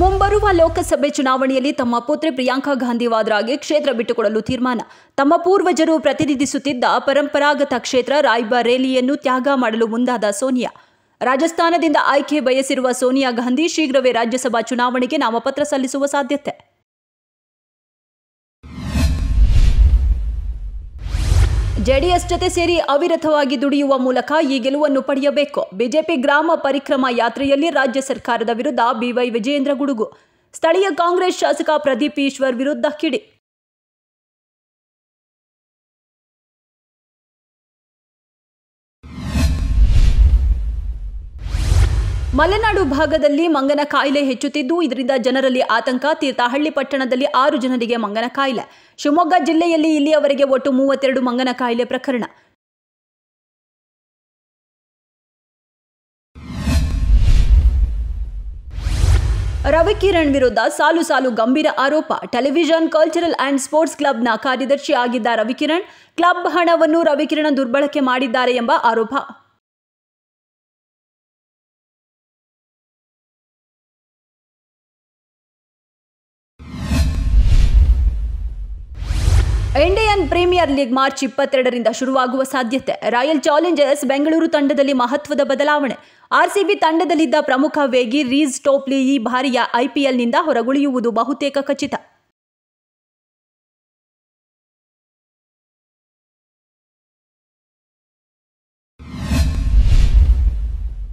ಮುಂಬರುವ ಲೋಕಸಭೆ ಚುನಾವಣೆಯಲ್ಲಿ ತಮ್ಮ ಪುತ್ರಿ ಪ್ರಿಯಾಂಕಾ ಗಾಂಧಿ ವಾದ್ರಾಗೆ ಕ್ಷೇತ್ರ ಬಿಟ್ಟುಕೊಡಲು ತೀರ್ಮಾನ ತಮ್ಮ ಪೂರ್ವಜರು ಪ್ರತಿನಿಧಿಸುತ್ತಿದ್ದ ಪರಂಪರಾಗತ ಕ್ಷೇತ್ರ ರಾಯ್ಬರೇಲಿಯನ್ನು ತ್ಯಾಗ ಮಾಡಲು ಮುಂದಾದ ಸೋನಿಯಾ ರಾಜಸ್ಥಾನದಿಂದ ಆಯ್ಕೆ ಬಯಸಿರುವ ಸೋನಿಯಾ ಗಾಂಧಿ ಶೀಘ್ರವೇ ರಾಜ್ಯಸಭಾ ಚುನಾವಣೆಗೆ ನಾಮಪತ್ರ ಸಲ್ಲಿಸುವ ಸಾಧ್ಯತೆ ಜೆಡಿಎಸ್ ಜೊತೆ ಸೇರಿ ಅವಿರತವಾಗಿ ದುಡಿಯುವ ಮೂಲಕ ಈ ಗೆಲುವನ್ನು ಪಡೆಯಬೇಕು ಬಿಜೆಪಿ ಗ್ರಾಮ ಪರಿಕ್ರಮ ಯಾತ್ರೆಯಲ್ಲಿ ರಾಜ್ಯ ಸರ್ಕಾರದ ವಿರುದ್ಧ ಬಿವೈ ವಿಜಯೇಂದ್ರ ಗುಡುಗು ಸ್ಥಳೀಯ ಕಾಂಗ್ರೆಸ್ ಶಾಸಕ ಪ್ರದೀಪ್ ಈಶ್ವರ್ ವಿರುದ್ಧ ಕಿಡಿ ಮಲೆನಾಡು ಭಾಗದಲ್ಲಿ ಮಂಗನ ಕಾಯಿಲೆ ಹೆಚ್ಚುತ್ತಿದ್ದು ಇದರಿಂದ ಜನರಲ್ಲಿ ಆತಂಕ ತೀರ್ಥಹಳ್ಳಿ ಪಟ್ಟಣದಲ್ಲಿ ಆರು ಜನರಿಗೆ ಮಂಗನ ಕಾಯಿಲೆ ಶಿವಮೊಗ್ಗ ಜಿಲ್ಲೆಯಲ್ಲಿ ಇಲ್ಲಿಯವರೆಗೆ ಒಟ್ಟು ಮೂವತ್ತೆರಡು ಮಂಗನ ಕಾಯಿಲೆ ಪ್ರಕರಣ ರವಿಕಿರಣ್ ವಿರುದ್ಧ ಸಾಲು ಸಾಲು ಗಂಭೀರ ಆರೋಪ ಟೆಲಿವಿಷನ್ ಕಲ್ಚರಲ್ ಅಂಡ್ ಸ್ಪೋರ್ಟ್ಸ್ ಕ್ಲಬ್ನ ಕಾರ್ಯದರ್ಶಿ ಆಗಿದ್ದ ರವಿಕಿರಣ್ ಕ್ಲಬ್ ಹಣವನ್ನು ರವಿಕಿರಣ್ ದುರ್ಬಳಕೆ ಮಾಡಿದ್ದಾರೆ ಎಂಬ ಆರೋಪ ಇಂಡಿಯನ್ ಪ್ರೀಮಿಯರ್ ಲೀಗ್ ಮಾರ್ಚ್ ಇಪ್ಪತ್ತೆರಡರಿಂದ ಶುರುವಾಗುವ ಸಾಧ್ಯತೆ ರಾಯಲ್ ಚಾಲೆಂಜರ್ಸ್ ಬೆಂಗಳೂರು ತಂಡದಲ್ಲಿ ಮಹತ್ವದ ಬದಲಾವಣೆ ಆರ್ಸಿಬಿ ತಂಡದಲ್ಲಿದ್ದ ಪ್ರಮುಖ ವೇಗಿ ರೀಸ್ ಟೋಪ್ಲಿ ಈ ಬಾರಿಯ ಐಪಿಎಲ್ನಿಂದ ಹೊರಗುಳಿಯುವುದು ಬಹುತೇಕ ಖಚಿತ